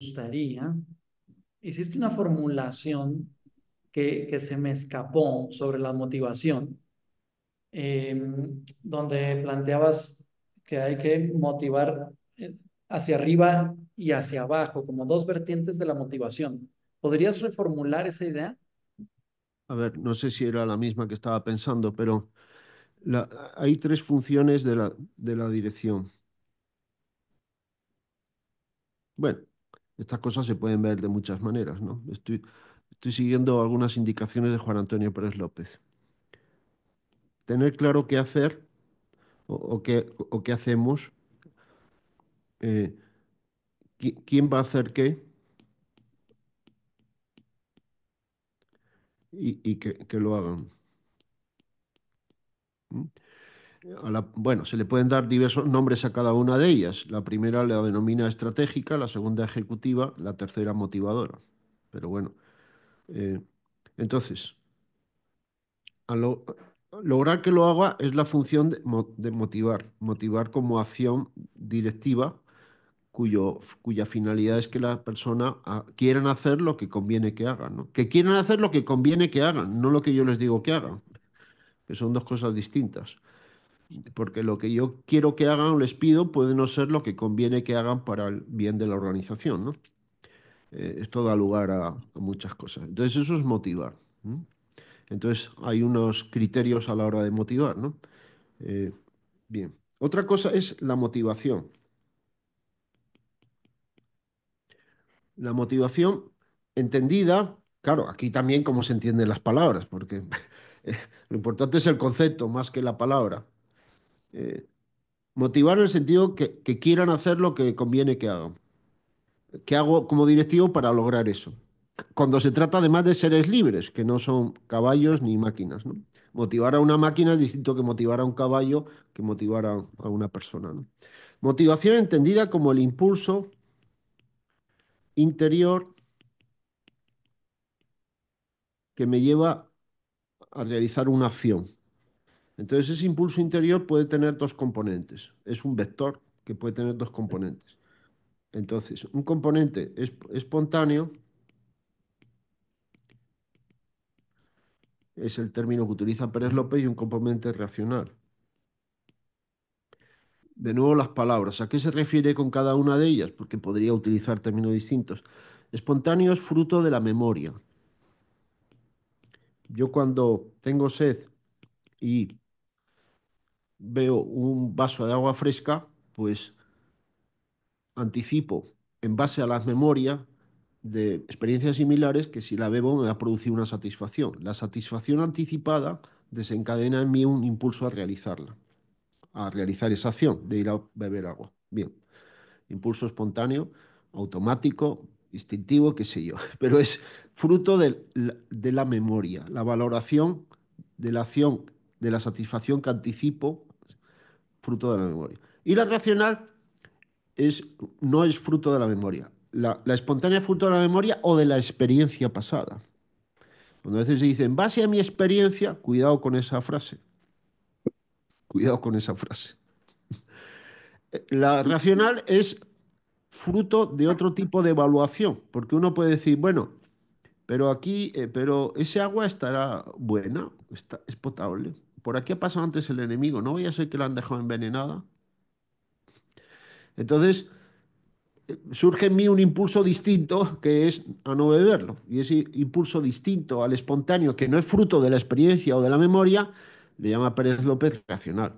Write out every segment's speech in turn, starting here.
gustaría, hiciste una formulación que, que se me escapó sobre la motivación, em, donde planteabas que hay que motivar eh, hacia arriba y hacia abajo, como dos vertientes de la motivación. ¿Podrías reformular esa idea? A ver, no sé si era la misma que estaba pensando, pero hay tres funciones de la, de la dirección. Bueno, estas cosas se pueden ver de muchas maneras, ¿no? Estoy, siguiendo algunas indicaciones de Juan Antonio Pérez López. Tener claro qué hacer o, qué, qué, hacemos, eh, quién va a hacer qué y, que, lo hagan bueno, se le pueden dar diversos nombres a cada una de ellas. La primera la denomina estratégica, la segunda ejecutiva, la tercera motivadora. Pero bueno, eh, entonces, lograr que lo haga es la función de, motivar, motivar como acción directiva cuya finalidad es que la persona ah, quieran hacer lo que conviene que hagan, que quieran hacer lo que conviene que hagan, no lo que yo les digo que hagan, que son dos cosas distintas porque lo que yo quiero que hagan o les pido puede no ser lo que conviene que hagan para el bien de la organización, eh, esto da lugar a, muchas cosas. Entonces eso es motivar. Entonces hay unos criterios a la hora de motivar, ¿no? Eh, bien. Otra cosa es la motivación. La motivación entendida, claro, aquí también cómo se entienden las palabras, porque lo importante es el concepto más que la palabra. Eh, motivar en el sentido que, quieran hacer lo que conviene que hagan. ¿Qué hago como directivo para lograr eso? Cuando se trata además de seres libres, que no son caballos ni máquinas. Motivar a una máquina es distinto que motivar a un caballo, que motivar a, una persona. Motivación entendida como el impulso interior que me lleva a realizar una acción. Entonces ese impulso interior puede tener dos componentes. Es un vector que puede tener dos componentes. Entonces, un componente es espontáneo es el término que utiliza Pérez López y un componente reaccional. De nuevo las palabras. ¿A qué se refiere con cada una de ellas? Porque podría utilizar términos distintos. Espontáneo es fruto de la memoria. Yo cuando tengo sed y veo un vaso de agua fresca, pues anticipo en base a las memorias de experiencias similares que si la bebo me ha producido una satisfacción. La satisfacción anticipada desencadena en mí un impulso a realizarla, a realizar esa acción de ir a beber agua. Bien, impulso espontáneo, automático, instintivo, qué sé yo, pero es fruto de la memoria, la valoración de la acción, de la satisfacción que anticipo fruto de la memoria. Y la racional es, no es fruto de la memoria. La, espontánea es fruto de la memoria o de la experiencia pasada. Cuando a veces se dice, en base a mi experiencia, cuidado con esa frase. Cuidado con esa frase. La racional es fruto de otro tipo de evaluación, porque uno puede decir, bueno, pero aquí, eh, pero ese agua estará buena, es potable. Por aquí ha pasado antes el enemigo, no voy a ser que lo han dejado envenenada. Entonces, eh, surge en mí un impulso distinto que es a no beberlo. Y ese impulso distinto al espontáneo, que no es fruto de la experiencia o de la memoria, le llama Pérez López racional.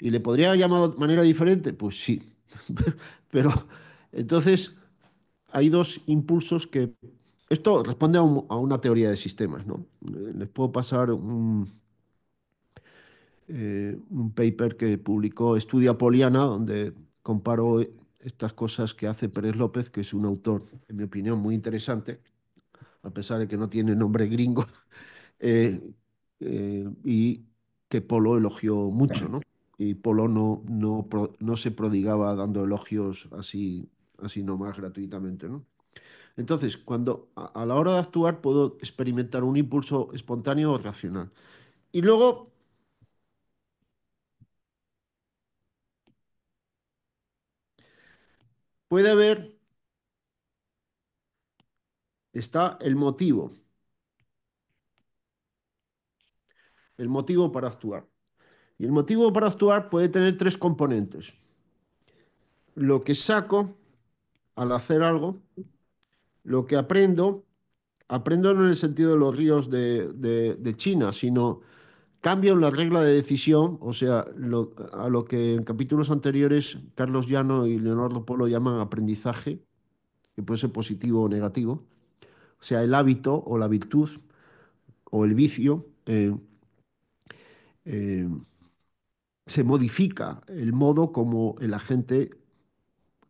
¿Y le podría haber llamado de manera diferente? Pues sí. Pero entonces hay dos impulsos que... Esto responde a, una teoría de sistemas, ¿no? Eh, les puedo pasar un, eh, un paper que publicó Estudia Poliana, donde comparo estas cosas que hace Pérez López, que es un autor, en mi opinión, muy interesante, a pesar de que no tiene nombre gringo, eh, eh, y que Polo elogió mucho, ¿no? Y Polo no, no, se prodigaba dando elogios así, así nomás gratuitamente, ¿no? Entonces, cuando a la hora de actuar puedo experimentar un impulso espontáneo o racional. Y luego puede haber, está el motivo. El motivo para actuar. Y el motivo para actuar puede tener tres componentes. Lo que saco al hacer algo, lo que aprendo, aprendo no en el sentido de los ríos de, de China, sino cambian la regla de decisión, o sea, a lo que en capítulos anteriores Carlos Llano y Leonardo Polo llaman aprendizaje, que puede ser positivo o negativo, o sea, el hábito o la virtud o el vicio, eh, eh, se modifica el modo como el agente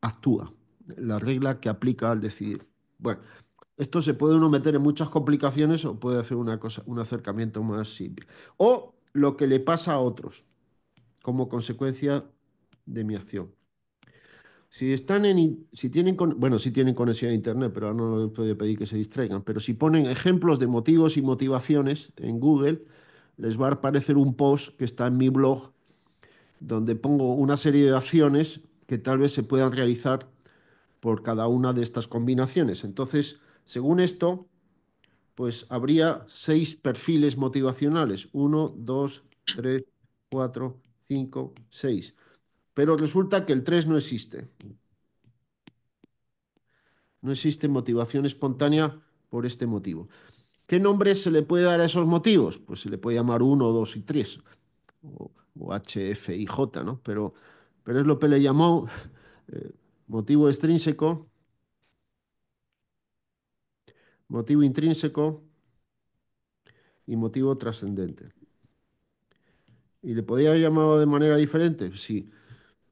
actúa, la regla que aplica al decidir. Bueno, esto se puede uno meter en muchas complicaciones o puede hacer una cosa, un acercamiento más simple. O lo que le pasa a otros como consecuencia de mi acción. Si están en, si tienen, bueno, si tienen conexión a internet, pero ahora no les puedo pedir que se distraigan. Pero si ponen ejemplos de motivos y motivaciones en Google, les va a aparecer un post que está en mi blog donde pongo una serie de acciones que tal vez se puedan realizar por cada una de estas combinaciones. Entonces, según esto, pues habría seis perfiles motivacionales. Uno, dos, tres, cuatro, cinco, seis. Pero resulta que el tres no existe. No existe motivación espontánea por este motivo. ¿Qué nombre se le puede dar a esos motivos? Pues se le puede llamar 1, 2 y 3, o, H, F y J, ¿no? Pero, pero es lo que le llamó eh, motivo extrínseco motivo intrínseco y motivo trascendente. ¿Y le podría haber llamado de manera diferente? Sí.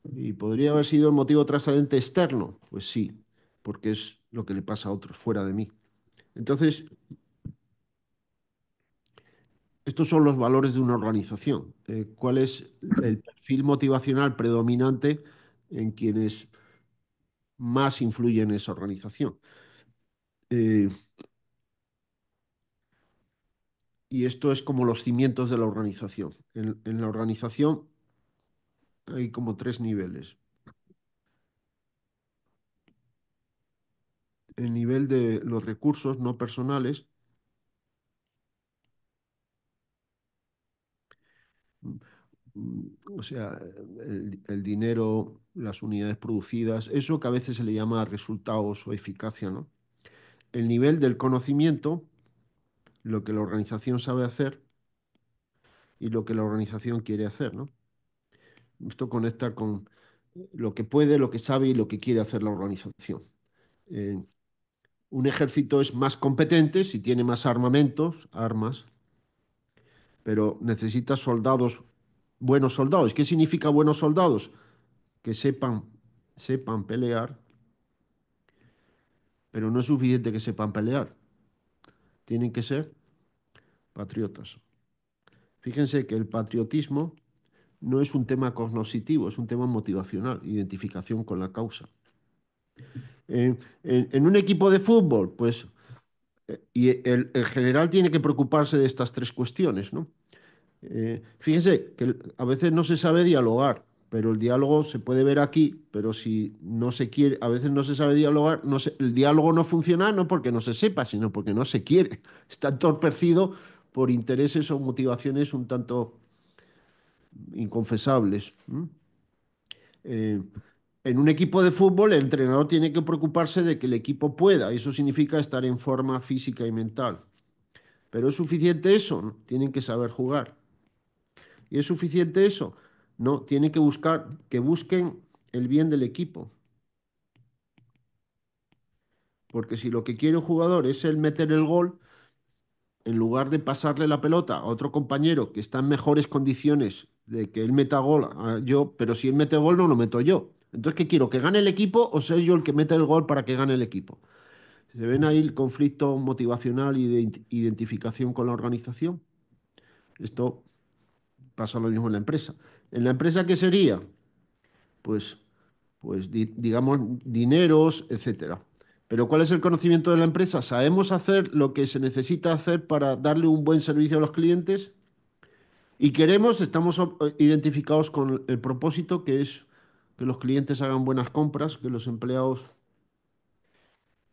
¿Y podría haber sido el motivo trascendente externo? Pues sí, porque es lo que le pasa a otros fuera de mí. Entonces, estos son los valores de una organización. Eh, ¿Cuál es el perfil motivacional predominante en quienes más influyen en esa organización? Eh, y esto es como los cimientos de la organización. En, la organización hay como tres niveles. El nivel de los recursos no personales. Mm, o sea, el, dinero, las unidades producidas, eso que a veces se le llama resultados o eficacia, ¿no? El nivel del conocimiento, lo que la organización sabe hacer y lo que la organización quiere hacer, ¿no? Esto conecta con lo que puede, lo que sabe y lo que quiere hacer la organización. Eh, un ejército es más competente si tiene más armamentos, armas, pero necesita soldados, buenos soldados. ¿Qué significa buenos soldados? Que sepan, sepan pelear, pero no es suficiente que sepan pelear tienen que ser patriotas. Fíjense que el patriotismo no es un tema cognoscitivo, es un tema motivacional, identificación con la causa. En, un equipo de fútbol, pues, eh, y el, general tiene que preocuparse de estas tres cuestiones, ¿no? Eh, fíjense que a veces no se sabe dialogar pero el diálogo se puede ver aquí, pero si no se quiere, a veces no se sabe dialogar, el diálogo no funciona no porque no se sepa, sino porque no se quiere. Está entorpecido por intereses o motivaciones un tanto inconfesables. Eh, en un equipo de fútbol, el entrenador tiene que preocuparse de que el equipo pueda, eso significa estar en forma física y mental. Pero es suficiente eso, tienen que saber jugar. Y es suficiente eso no, tiene que buscar, que busquen el bien del equipo. Porque si lo que quiere un jugador es el meter el gol, en lugar de pasarle la pelota a otro compañero que está en mejores condiciones de que él meta gol a ah, yo, pero si él mete gol no lo meto yo. Entonces, ¿qué quiero? ¿Que gane el equipo o soy yo el que mete el gol para que gane el equipo? ¿Se ven ahí el conflicto motivacional y de identificación con la organización? Esto pasa lo mismo en la empresa. ¿En la empresa qué sería? Pues, pues digamos, dineros, etc. Pero ¿cuál es el conocimiento de la empresa? ¿Sabemos hacer lo que se necesita hacer para darle un buen servicio a los clientes? Y queremos, estamos identificados con el propósito que es que los clientes hagan buenas compras, que los empleados...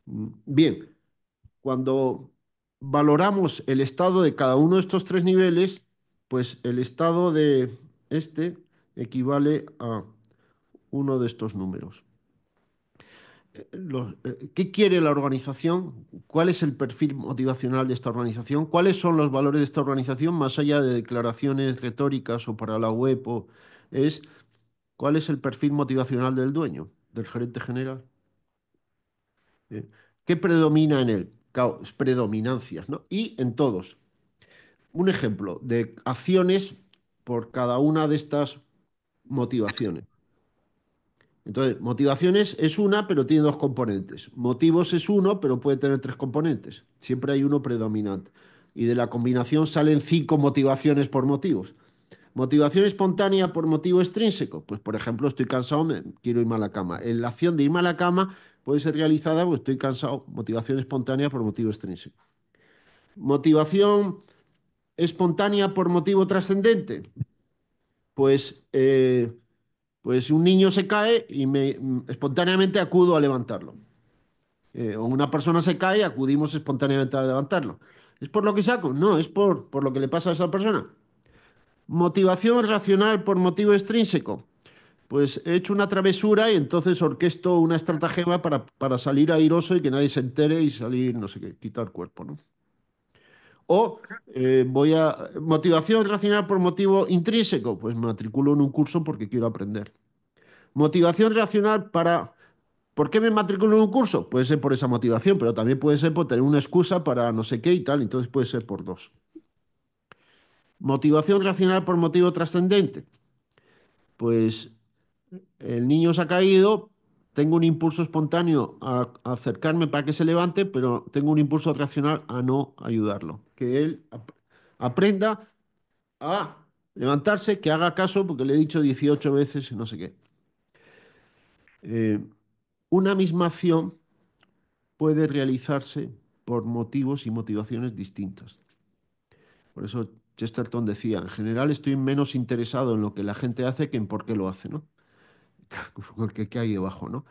Mm, bien, cuando valoramos el estado de cada uno de estos tres niveles, pues el estado de este equivale a uno de estos números. Eh, eh, ¿Qué quiere la organización? ¿Cuál es el perfil motivacional de esta organización? ¿Cuáles son los valores de esta organización más allá de declaraciones retóricas o para la web? O es, ¿Cuál es el perfil motivacional del dueño, del gerente general? Eh, ¿Qué predomina en él? predominancias, ¿no? Y en todos. Un ejemplo de acciones por cada una de estas motivaciones. Entonces, motivaciones es una, pero tiene dos componentes. Motivos es uno, pero puede tener tres componentes. Siempre hay uno predominante. Y de la combinación salen cinco motivaciones por motivos. Motivación espontánea por motivo extrínseco. Pues, por ejemplo, estoy cansado, quiero irme a la cama. En la acción de irme a la cama puede ser realizada, pues estoy cansado. Motivación espontánea por motivo extrínseco. Motivación espontánea por motivo trascendente? Pues, eh, pues un niño se cae y me, espontáneamente acudo a levantarlo. Eh, o una persona se cae y acudimos espontáneamente a levantarlo. ¿Es por lo que saco? No, es por, por lo que le pasa a esa persona. Motivación racional por motivo extrínseco. Pues he hecho una travesura y entonces orquesto una estratagema para, para salir airoso y que nadie se entere y salir, no sé qué, quitar cuerpo, ¿no? O eh, voy a. Motivación racional por motivo intrínseco, pues me matriculo en un curso porque quiero aprender. Motivación racional para. ¿Por qué me matriculo en un curso? Puede ser por esa motivación, pero también puede ser por tener una excusa para no sé qué y tal, entonces puede ser por dos. Motivación racional por motivo trascendente. Pues el niño se ha caído, tengo un impulso espontáneo a, acercarme para que se levante, pero tengo un impulso racional a no ayudarlo. Que él aprenda a levantarse, que haga caso, porque le he dicho 18 veces y no sé qué. Eh, una misma acción puede realizarse por motivos y motivaciones distintas. Por eso Chesterton decía, en general estoy menos interesado en lo que la gente hace que en por qué lo hace, ¿no? ¿qué, ¿qué, hay debajo, no?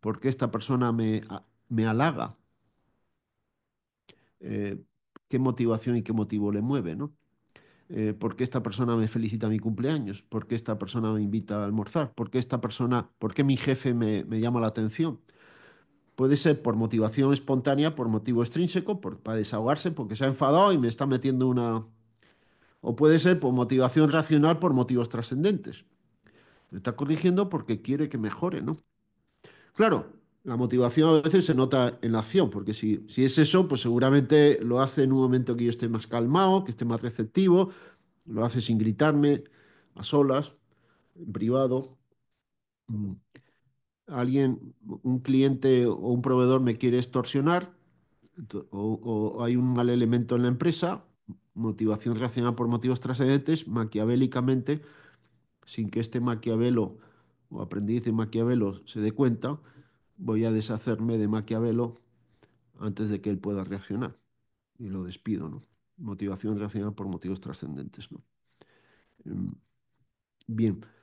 ¿Por qué esta persona me, halaga? Eh, ¿Qué motivación y qué motivo le mueve, no? Eh, ¿Por qué esta persona me felicita mi cumpleaños? ¿Por qué esta persona me invita a almorzar? ¿Por qué esta persona, por mi jefe me, llama la atención? Puede ser por motivación espontánea, por motivo extrínseco, por, para desahogarse, porque se ha enfadado y me está metiendo una... O puede ser por motivación racional, por motivos trascendentes está corrigiendo porque quiere que mejore, ¿no? Claro, la motivación a veces se nota en la acción, porque si, es eso, pues seguramente lo hace en un momento que yo esté más calmado, que esté más receptivo, lo hace sin gritarme, a solas, en privado. Mm. Alguien, un cliente o un proveedor me quiere extorsionar, o, o hay un mal elemento en la empresa, motivación reaccionada por motivos trascendentes, maquiavélicamente sin que este Maquiavelo o aprendiz de Maquiavelo se dé cuenta, voy a deshacerme de Maquiavelo antes de que él pueda reaccionar. Y lo despido, ¿no? Motivación reaccionar por motivos trascendentes, ¿no? Em, bien.